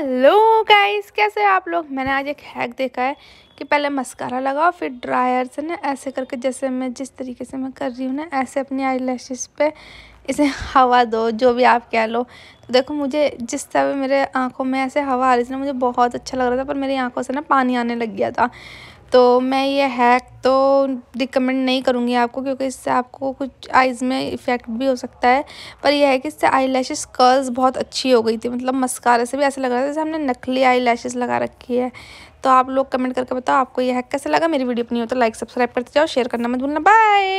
hello guys कैसे आप लोग मैंने आज एक हैक देखा है कि पहले मस्कारा लगाओ फिर ड्रायर से ना ऐसे करके जैसे मैं जिस तरीके से मैं कर रही हूँ ना ऐसे अपनी आई लैशेज़ पर इसे हवा दो जो भी आप कह लो तो देखो मुझे जिस तरह मेरे आँखों में ऐसे हवा आ रही थी ना मुझे बहुत अच्छा लग रहा था पर मेरी आँखों से ना पानी आने लग गया था तो मैं ये हैक तो रिकमेंड नहीं करूँगी आपको क्योंकि इससे आपको कुछ आइज़ में इफ़ेक्ट भी हो सकता है पर यह है कि इससे आई लैशेज़ कर्ल्स बहुत अच्छी हो गई थी मतलब मस्कारा से भी ऐसा लग रहा था जैसे हमने नकली आई लैशेज़ लगा रखी है तो आप लोग कमेंट करके बताओ आपको यह हैक कैसा लगा मेरी वीडियो अपनी हो तो लाइक सब्सक्राइब करते जाओ शेयर करना मत भूलना बाय